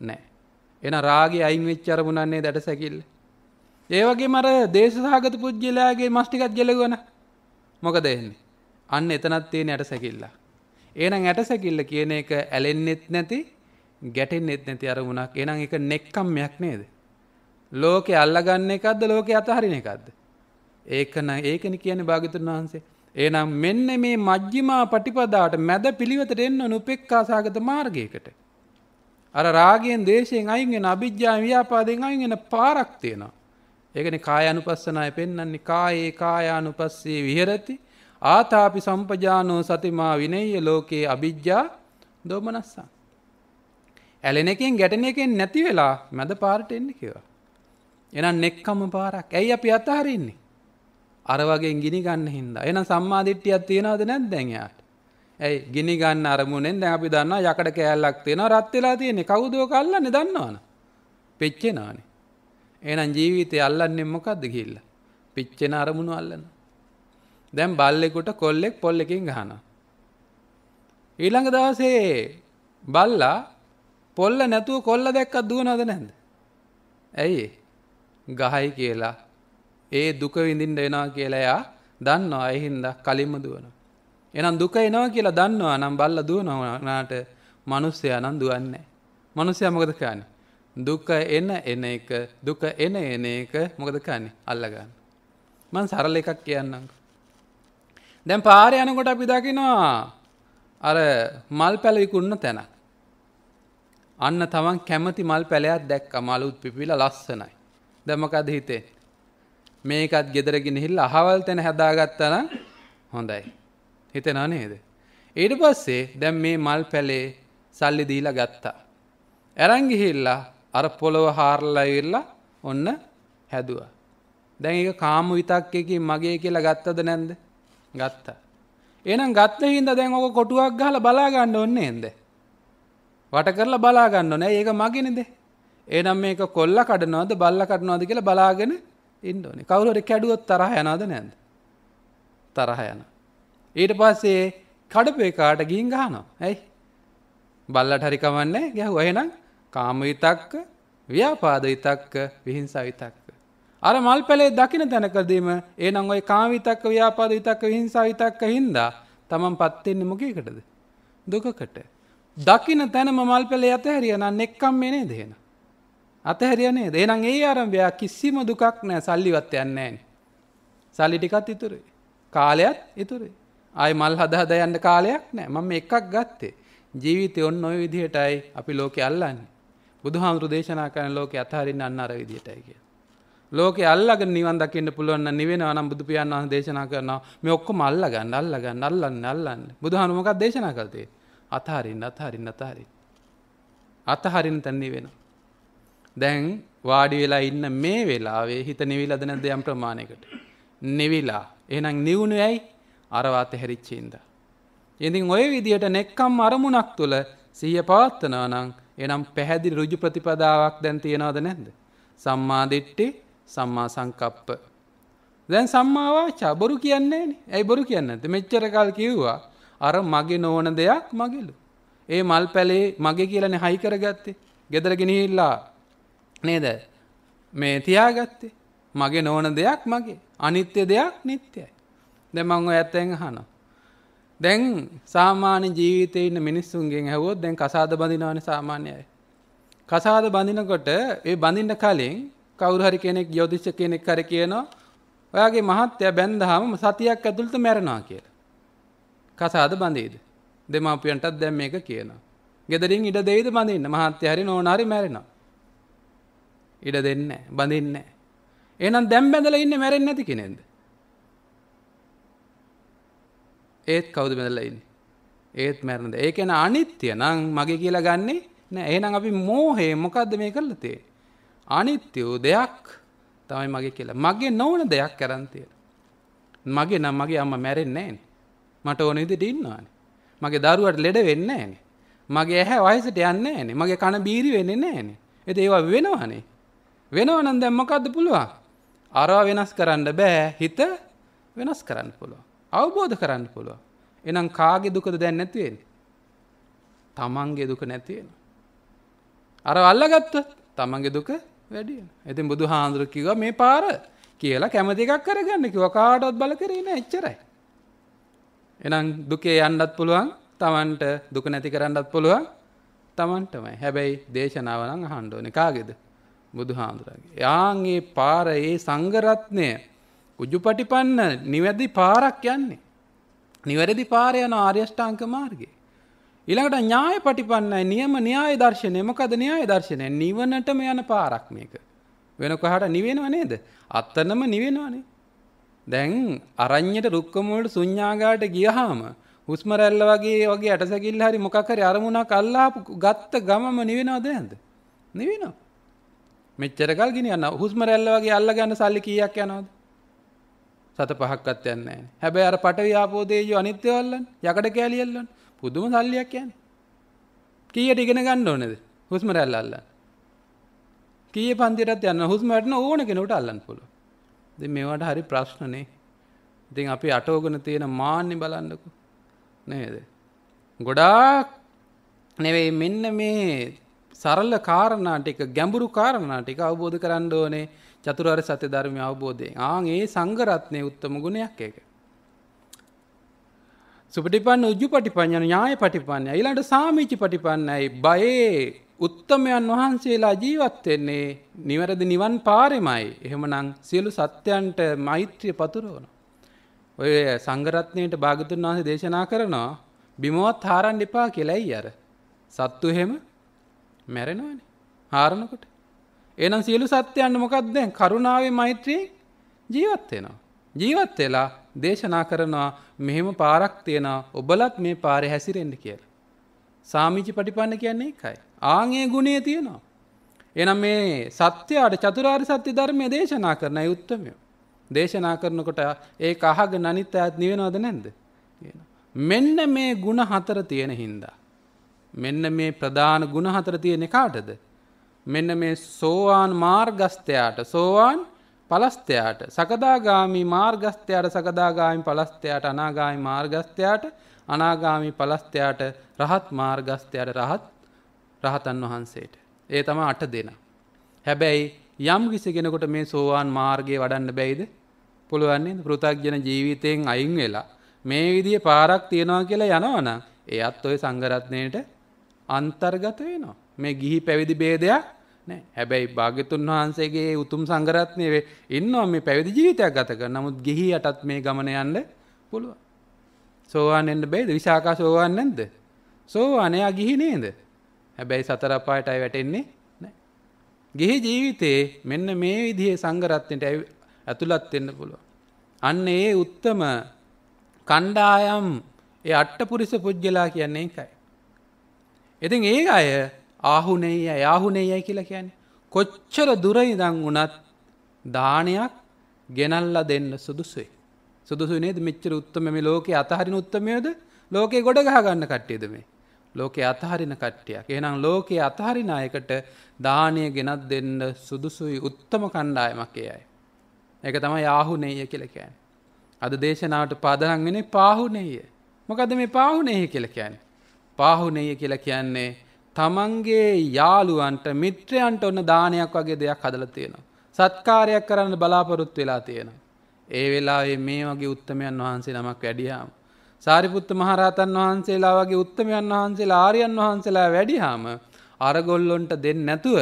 නෑ. එන රාගේ අයින් වෙච්චරමුණන්නේ දැට සැකිල්ල. ඒවගේ මර දේශසාගත පුද්ජලයාගේ මස්්ටිකත් ජෙලගවන මොකද එන්නේ අන්න එතනත් තියෙන යට සැකිල්ලා. ඒනම් ඇට සැකිල්ල කියන එක ඇලෙන්නෙත් නැති ගැටෙන්ෙත් නැති අරමුණක් එනම් එක නෙක්කම්යක් නේද. ලෝකෙ අල්ලගන්න එකක්ද ලෝකෙ අතහරින එකක්ද. ඒකන ඒකන කියන භාගිතුන් වහන්සේ. ඒනම් මෙන්න මේ මජ්ජිමා පටිපදාට මැද පිළිවෙතට එන්න නුපෙක්කාසාගත මාර්ගයකට. අර රාගෙන් දේශයෙන් අයින්ගෙන අභිද්‍යා ව්‍යාපාදෙන් අයින්ගෙන පාරක් තියෙනවා. ඒකන කාය අනුපස්සනය පෙන්න්නන්නේ කායේ කායානුපස්සේ විහරති ආතාපි සම්පජානෝ සතිමා විනෙය ලෝකයේ අභිජ්ජා දෝමනස්සා. ඇලෙනකින් ගැටන එකෙන් නැති වෙලා මැද පාරට එන්න කිවා. එනම් නෙක්කම පාරක් ඇයි අපි අතහරන්නේ. අරවගේ ගිනි ගන්න හින්ද එන සම්මාධිට්ටියත් තියෙනවද නැත් දැන්යාට. ඇයි ගිනි ගන්න අරමුණෙන් දැ අපි දන්න යකට කෑල්ලක් තියෙන රත්වෙලා තියෙනෙ කවුදෝ කල්ලන්න දන්නවාන පෙච්චෙනවානේ එනම් ජීවිතය අල්ලන්නේ මොකක්ද කියල්ල. පිච්චෙන අරමුණු අල්ලන. දැම් බල්ලෙකුට කොල්ලෙක් පොල්ල එකින් ගහන. ඊළඟ දවසේ බල්ලා පොල්ල නැතුව කොල්ල දැක්කත් දුවනද නැද. ඇයි ගහයි කියලා ඒ දුක විඳින්ට එනවා කියලයා දන්නවා එහින්ද කලින්ම දුවන. එනම් දුක එනවා කියලා දන්නවා නම් බල්ල දුවනවනාට මනුස්සය අනන් දුවන්නේ. මනුස්සය මොකද කාන්නේ දුක්ක එන එන එක දුක එන එන එක මොකද කන්නේ අල්ලගන්න. මන් සරල එකක් කියන්නම්. දැම් පාර යනකොට අපිදකිනවා අර මල් පැලවිකුන්න තැනක්. අන්න තමන් කැමති මල් පැලයක් දැක්ක මලුත් පිපිල ලස්සනයි. දැමකද හිතේ. මේකත් ගෙදරගෙන හිල් අහවල් තැන හැදාගත්තන හොඳයි. හිතෙනා නේද. ඊට පස්සේ දැම් මේ මල් පැලේ සල්ලි දීලා ගත්තා. ඇරංගිහිල්ලා අර පොළොව හාරලයිල්ලා ඔන්න හැදුව. දැන් ඒ කාම විතක්කයකින් මගේ කියලා ගත්තද නැන්ද ගත්තා. එනම් ගත්ත හින්ද දැන් ඕක කොටුවක් ගහල බලාගන්න ඔන්න එද. වට කරලා බලාගන්න නෑ ඒක මගෙනද. ඒනම් මේක කොල්ල කඩනවාද බල්ල කටනවාද කියලා බලාගෙන ඉන්දෝනි කවුලට කැඩුවොත් තරහ යනද නැද. තරහ යන. ඊට පස්සේ කඩපේකාට ගින් ගහනවා ඇයි. බල්ලට හරිකමන්නේ ගැහුව එහෙනම් කාමවිතක්ක ව්‍යාපාදවිතක්ක විහිංසාවිතක්ක. අර මල් පැලේ දකින තැනකදීම ඒ නං ඔයි කාවිතක්ක ව්‍යාපාදවිතක්ක විහිංසාවිතක්ක හින්දා තමන් පත්වෙන්නේ මොකේකටද. දුකකට. දකින තැනම මල් පෙළේ අතහැරිය නම් එක්කම් මේ නේද එහෙනම්. අතහැරියනේ දෙනම් ඒ ආරම්භයා කිසිම දුකක් නෑ සල්ලිවත් යන්නේ නෑනේ. සල්ලි ටිකත් ඉතුරුයි. කාලයත් ඉතුරුයි. ආයි මල් හද හද යන්න කාලයක් නෑ. මම එකක් ගත්තේ. ජීවිතේ ඔන්න ওই විදිහටයි අපි ලෝකේ අල්ලන්නේ. බුදුහාමුදුරු දේශනා කරන ලෝක අතහරින්න අන්න අර විදියටයි කිය. ලෝක අල්ලග නිවන් දකින්න පුළුවන් නිවෙනවා නම් බුදු පියාණන් වහන්සේ දේශනා කරනවා මේ ඔක්කොම අල්ලගන්න අල්ලගන්න අල්ලන්න අල්ලන්න. බුදුහාමුදුරු මොකක්ද දේශනා කළේ? අතහරින්න අතහරින්න අතහරින්න. අතහරින්න තැන නිවෙනවා. දැන් වාඩි වෙලා ඉන්න මේ වෙලාවේ හිත නිවිලද නැද්ද යම් ප්‍රමාණයකට. නිවිලා. එහෙනම් නිවුණු ඇයි? අරවාත හැරිච්චින්ද. ඉතින් ඔය විදියට නෙක්කම් අරමුණක් තුළ සිහිය පවත්වනවා නම් එනම් පැහැදිලි රුජු ප්‍රතිපදාවක් දැන් තියෙනවද නැද්ද. සම්මාදිට්ටි සම්මා සංකප්ප. දැන් සම්මාවාචා බොරු කියන්නේ ඇයි බොරු කියන්න ඇත මෙච්චර කල් කිව්වා අර මගේ නොවන දෙයක් මගිලු. ඒ මල් පැලේ මගේ කියලන හයිකර ගත්තේ ගෙදරගෙනහිල්ලා නේද මේ තියාගත්තේ මගේ නොවන දෙයක් මගේ අනිත්‍ය දෙයක් නිත්‍යයි. දෙමංව ඇත්තැන් හනවා. දැන් සාමාන්‍ය ජීවිතය ඉන්න මිනිස්සුන්ගෙන් හැවොත් දැන් කසාද බඳිනවන සාමාන්‍යය. කසාද බඳිනකොට ඒ බඳින්න කලින් කවුරුහරි කෙනෙක් යෝතිච්ච කෙනෙක් කර කියනවා ඔයාගේ මහත්තය බැන්දහම සතියක් ඇතුළට මැරණවා කියලා. කසාද බඳීද. දෙමාපියන්ටත් දැම් මේක කියනවා. ගෙදරින් ඉඩ දෙයිද බඳන්න මහත්‍ය හරි නෝනාරි මැරෙන. ඉඩ දෙන්න බඳන්න. එනම් දැම් බැඳල ඉන්න මැරෙන් නැති කෙනෙද. ඒත් කවුද බැඳලා ඉන්නේ. ඒත් මැරෙනද. ඒ කියන්නේ අනිත්‍ය නම් මගේ කියලා ගන්නෙ නෑ. එහෙනම් අපි මෝහේ මොකද්ද මේ කරලා තියෙන්නේ? අනිත්‍ය දෙයක් තමයි මගේ කියලා. මගේ නොවන දෙයක් කරන් මගේ නම් මගේ අම්මා මැරෙන්නේ නෑනේ. මට ඕන විදිහට ඉන්නවානේ. මගේ දරුවට ලෙඩ වෙන්නේ නෑනේ. මගේ ඇහැ වයසට යන්නේ නෑනේ. මගේ කන බීරි වෙන්නේ නෑනේ. ඒත් ඒවා වෙනවනේ. වෙනවනම් දැන් මොකද්ද පුළුවන්? අරවා වෙනස් කරන්න බෑ. හිත වෙනස් කරන්න පුළුවන්. අවබෝධ කරන්න පුළුව. එනම් කාගෙ දුකද දැන් නැතිවෙන්. තමන්ගේ දුක නැතියෙන. අර අල්ලගත්ත තමන්ගේ දුක වැඩිය. ඇතින් බුදු හාන්දුරකිව මේ පාර කියලා කැමති එකක් කරගන්න කිව කාටත් බල කරන එච්චරයි. එනම් දුකේ යන්නත් පුළුවන් තමන්ට දුක නැති කරන්නත් පුළුවන් තමන්ටමයි හැබැයි දේශනාවනං හන්ඩෝන කාගෙද බුදු හාන්දුරගේ. යාන්ගේ පාර ඒ සංගරත්නය උජුපටිපන්න නිවැරදි පාරක් යන්නේ. නිවැරදි පාර යන ආර්යෂ්ඨාංක මාර්ගය. ඊළඟට ඥාය පටිපන්නයි නියම න්‍යාය දර්ශනය මොකද න්‍යාය දර්ශනය නිවනටම යන පාරක් මේක. වෙන කොහට නිවෙනව නේද? අත්තනම නිවෙනවනේ. දැන් අරඤ්ඤයට රුක්කමුලට ශුඤ්ඤාගාට ගියහම හුස්ම රැල්ල වගේ වගේ ඇටසැකිල්ල හරි මොකක් හරි අරමුණක් අල්ලාපු ගත්ත ගමම නිවෙනවද නැද්ද? නිවෙනවා. මෙච්චර කල් ගිනියන හුස්ම රැල්ල වගේ අල්ල ගන්න සල්ලි කීයක් යනවද? සත පහක්කත් යන්න ෑන හැබැයි අර පටවි්‍යාපෝදේජ අනිත්‍යවල්ලන් යකට කෑලියල්ලන් පුදුම සල්ලියක් යන කියට ඉගෙන ගන්න ඕනෙද හුස්ම රැල්ල අල්ලන්න කිය පන්තිරත් යන්න හුස්මටන ඕන කෙනට අල්ලන් පුළුව දෙ මේවට හරි ප්‍රශ්නනේ ඉතින් අපි අටෝගන තියෙන මාන්‍ය බලන්නකු නේද. ගොඩාක් නෙවෙයි මෙන්න මේ සරල්ල කාරණාටික ගැඹුරු කාරණාටික අවබෝධ කරන්න ඕනේ චතුරාර් සත්‍ය ධර්මය අවබෝධය ආං ඒ සංගරත්නය උත්තම ගුණයක් ඒක. සුපටිපන්න උජු පටිපන්න ඥාය පටිපන්න ඊලාට සාමීචි පටිපන්නයි බයේ උත්තමයන් වහන්සේලා ජීවත්වෙන්නේ නිවැරදි නිවන් පාරෙමයි එහෙමනං සියලු සත්‍යයන්ට මෛත්‍රිය පතුරුවන. ඔය සංගරත්නයට භාගතුන් වහන්සේ දේශනා කරනවා බිමවත් හාරන් එපා කෙලයි අර සත්තු එහෙම මැරෙනවනේ හාරණකොට එනම් සියලු සත්‍යයන්න මොකක් දැන් කරුණාවේ මෛත්‍රී ජීවත් වෙනවා. ජීවත් වෙලා දේශනා කරනවා මෙහෙම පාරක් තියෙනවා ඔබලත් මේ පාරේ හැසිරෙන්න කියලා. සාමිචි පටිපන්න කියන්නේ එකයි. ආන්ගේ ගුණේ තියෙනවා. එනම් මේ සත්‍යයට චතුරාර් සත්‍ය ධර්මය දේශනා කරන යුත්තමයෝ. දේශනා කරනකොට ඒ අහග නනිත් ඇත් නිවෙනවද නැන්ද. මෙන්න මේ ගුණ හතර තියෙන හින්දා. මෙන්න මේ ප්‍රධාන ගුණ හතර තියෙන කාටද මෙන්න මේ සෝවාන් මාර්ගස්තයාට සෝවාන් පලස්තයාට සකදාගාමි මාර්ගස්තයාට සකදාගාමි පලස්තයාට අනාගාමි මාර්ගස්තයාට අනාගාමි පලස්තයාට රහත් මාර්ගස්තයාට රහත් රහතන් වහන්සේට. ඒ තම අට දෙන. හැබැයි යම් කිසි කෙනකොට මේ සෝවාන් මාර්ගය වඩන්න බැයිද පුළුවන්නේ පෘතක්ජන ජීවිතයෙන් අයින් වෙලා මේ විදිය පාරක් තියෙනවා කියලා යනවන එයත් ඔය සංගරත්නයට අන්තර්ගත වෙනවා. මේ ගිහි පැවිදි බේදයක් නෑ හැබැයි භාග්‍යතුන් වහන්සේගේ උතුම් සංගරත්නය වේ ඉන්නවා මේ පැවිදි ජීවිතයක් ගතක නමුත් ගිහි යටත් මේ ගමන යන්න පුළුව සෝවාන් එන්න බේද විශාකා සෝවාන් නැද්ද සෝවානයා ගිහි නේද හැබැයි සතරපායට අයි වැටෙන්නේ ගෙහි ජීවිතයේ මෙන්න මේ විදිහේ සංගරත්නයට ඇතුළත් වෙන්න පුළුවන්. අන්න ඒ උත්තම කණ්ඩායම් ඒ අට්ටපුරිස පුද්ගලා කියන්නේ එකයි. ඉතින් ඒ අය ආහුනෙයි යාහුනෙයයි කියලා කියන්නේ. කොච්චර දුරයිදං වනත් දානයක් ගෙනල්ල දෙන්න සුදුසේ. සුදුසු නේද මෙච්චර උත්තම මේ ලෝක අතහරින උත්තමයද ලෝකේ ගොඩ ගහගන්න කට්ටේද මේ. ලෝකේ අතහරින කට්ටයක්. එනම් ලෝකයේ අතහරින අයකට දානය ගෙනත් දෙන්න සුදුසුයි උත්තම කණ්ඩායමකේ අයි. එක තම යාහුනෙය කියලකෑන්. අද දේශනාවට පාදරංගෙන පාහුනෙය. මොකද මේ පාහුනෙහි කියලකෑන්. පාහුනෙය කියල කියන්නේ තමන්ගේ යාළුවන්ට මිත්‍රයන්ට ඔන්න දානයක් වගේ දෙයක් හදල තියෙනවා. සත්කාරයක් කරන්න බලාපොරොත්තු වෙලා තියෙන. ඒ වෙලාවේ මේ වගේ උත්තමයන් වහන්සේ නමක් වැඩියාම. සාරිපුත්ත මහරහතන් වහන්සේලා වගේ උත්තමයන් වහන්සේලා ආරයන් වහන්සේලා වැඩිහාම අරගොල්ලොන්ට දෙන්න නැතුව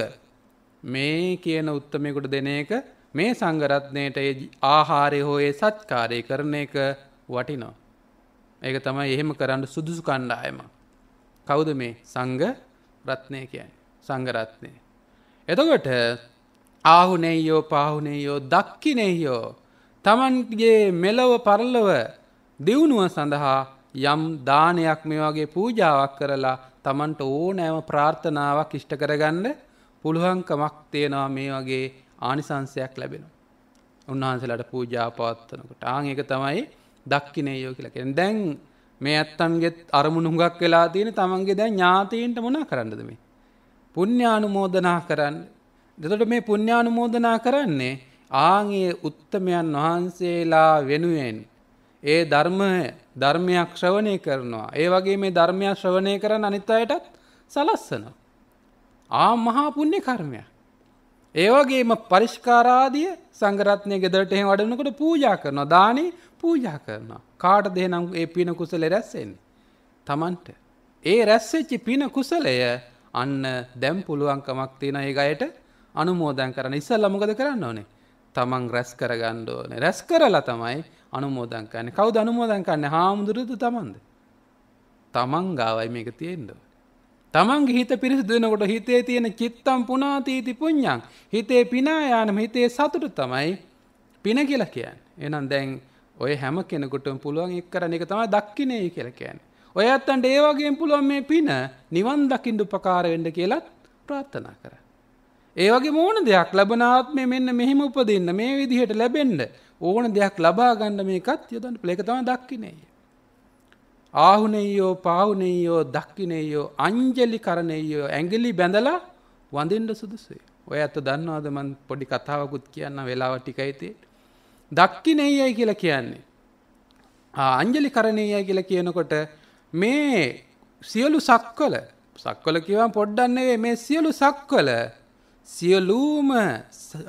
මේ කියන උත්තමයකුට දෙන එක මේ සංගරත්නයට ආහාරය හෝයේ සත්කාරය කරන එක වටිනෝ. ඒක තමයි එහෙම කරන්න සුදුසු කණ්ඩායම. කවුද මේ සංග රත්නය කියයි සංගරත්නය. එතකොට ආහුනෙයෝ පාහුනෙයෝ දක්කිනෙයෝ තමන්ගේ මෙලව පරලව දියුණුව සඳහා යම් දානයක් මේ වගේ පූජාවක් කරලා තමන්ට ඕනෑම ප්‍රාර්ථනාවක් ඉෂ්ට කරගන්න පුළුවන්කමක් තියෙනවා මේ වගේ ආනිසංසයක් ලැබෙන. උන්වහන්සේලට පූජා පවත්වනකට ආංක තමයි දක්කිනයෝ කියලකෙන් දැන් මේ ඇත්තන්ගෙත් අරමුණ හුඟක් වෙලා තියෙන තමන්ගේ දැ ඥාතීන්ට මොනා කරන්නද මේ. පුුණ්‍යානුමෝදනා කරන්න. දෙතට මේ පුුණ්‍යානුමෝදනා කරන්නේ ආගේ උත්තමයන් වහන්සේලා වෙනුවෙන්. ඒ ධර්ම ධර්මයක් ශ්‍රවණය කරනවා. ඒ වගේ මේ ධර්මයක් ශ්‍රවණය කරන අනිත් අයටත් සලස්සන. ආ මහා පුුණ්‍ය කර්මයක්. ඒවගේම පරිෂ්කාරාදිය සංගරත්නය ගෙදරට එහෙ වඩනකොට පූජා කරනවා දානේ පූජා කරනවා. කාට දෙනම් ඒ පින කුසල රැස්සෙන්නේ. තමන්ට. ඒ රැස්සෙච්චි පින කුසලය අන්න දැම් පුළුවන්කමක් තියෙන ඒ අයට අනුමෝදන් කරන ඉස්සල් අමකද කරන්න ඕනේ. තමන් රැස් කරගන්න ඕනේ රැස් කරලා තමයි අනුමෝදන් කරන්නේ කවුද අනුමෝදන් කරන්නේ හාමුදුරුවද තමන්ද. තමන් ගාවයි මේක තියෙන්ද. තමන්ගේ හිත පිරිසිදුවනකොට හිතේ තියෙන චිත්තම් පුනාතීති පුං්ඥන් හිතේ පිනායානම හිතේ සතුට තමයි පින කියලා කියන්න එනම් දැන් ඔය හැම කෙනෙකුටම පුළුවන් එක් කරන එක තමයි දක්කිනේ කියලා කියන්නේ. ඔය ඇත්තන්ට ඒ වගේම පුළුවන් මේ පින නිවන් දකින්න උපකාර වෙන්න කියලත් ප්‍රාර්ථනා කරා. ඒ වගේ ඕන දෙයක් ලබන ආත්මේ මෙන්න මෙහෙම උපදින්න මේ විදිහට ලැබෙන්න ඕන දෙයක් ලබා ගන්න මේකත් යොදන්න ඒක තමයි දක්කිනේ. ආහුනේයෝ පාහුනේයෝ දක්කිනේයෝ අංජලි කරණේයෝ ඇඟිලි බැඳලා වඳින්න සුදුසුයි. ඔය ඇත්ත දන්නවද මන් පොඩි කතාවකුත් කියන්න වෙලාව ටිකයි තියෙන්නේ. දක්කිනෙයයි කියලා කියන්නේ. අංජලි කරණයයි කියලා කියනකොට මේ සියලු සක්වල සක්වල කිවන් පොඩ්ඩන්නේ මේ සියලු සක්වල සියලූම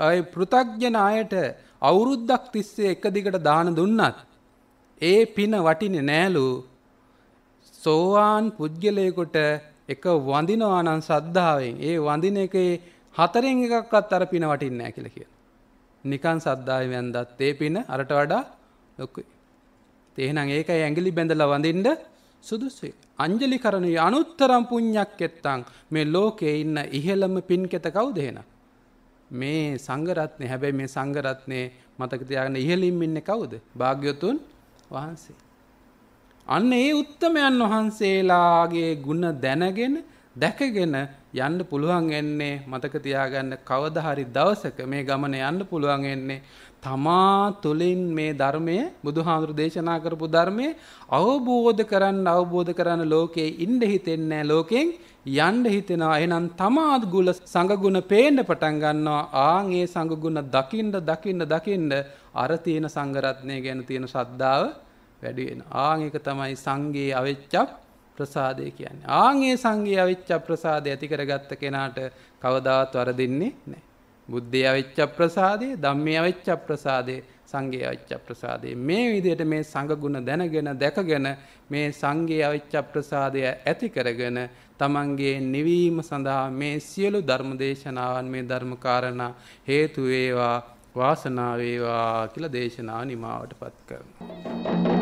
අය පෘතක්ජන අයට අවුරුද්දක් තිස්සේ එක දිගට දාන දුන්නත්. ඒ පින වටින නෑලු සෝවාන් පුද්ගලයකොට එක වඳිනවානන් සද්ධාවෙන් ඒ වඳින එකේ හතරෙන් එකක්වත් අර පින වටින්නෑ කියල කිය. නිකන් සද්දාය වැන්දත් ඒ පින අරට වඩා ලොක්කුයි. තේනම් ඒක ඇගිලි බැඳල වඳින්ට සුදුසේ. අංජලි කරණය අනුත්තරම් පුං්ඥක් එත්තං මේ ලෝකයේ ඉන්න ඉහළම පින් කෙත කවු දේන. මේ සංගරත්නය හැබැයි මේ සංගරත්නය මතකතියාගෙන ඉහලින් ඉන්න කවුද භාග්‍යොතුන් වහන්සේ. අන්න ඒ උත්තමයන් වහන්සේලාගේ ගුණ දැනගෙන දැකගෙන යන්න පුළුවන් එන්නේ මතක තියාගන්න කවදා හරි දවසක මේ ගමන යන්න පුළුවන් එන්නේ තමා තුළින් මේ ධර්මය බුදුහාඳුරු දේශනා කරපු ධර්මය අවබෝධ කරන්න අවබෝධ කරන්න ලෝකයේ ඉන්න හිතෙන්නේ ලෝකෙන් යන්න හිතෙනවා එහෙනම් තමාත් ගුල සංගුණ පේන්න පටන් ගන්නවා ආන් ඒ සංගුණ දකින්න දකින්න දකින්න අර තියෙන සංගරත්නය ගැන තියෙන ශ්‍රද්ධාව වැඩි වෙනවා ආන් එක තමයි සංගේ අවෙච්චක් ප්‍රසාදය කියන්නේ. ආංගේ සංගී අවිච්ච ප්‍රසාදය ඇති කරගත්ත කෙනාට කවදාවත් වරදින්නේ නැහැ. බුද්ධය අවිච්ච ප්‍රසාදය, ධම්මේ අවිච්ච ප්‍රසාදය, සංඝේ අවිච්ච ප්‍රසාදය. මේ විදිහට මේ සංගුණ දැනගෙන දැකගෙන මේ සංඝේ අවිච්ච ප්‍රසාදය ඇති කරගෙන තමන්ගේ නිවීම සඳහා මේ සියලු ධර්ම දේශනාවන් මේ ධර්ම කාරණා හේතු වේවා වාසනාව වේවා කියලා දේශනාව නිමාවටපත් කරනවා.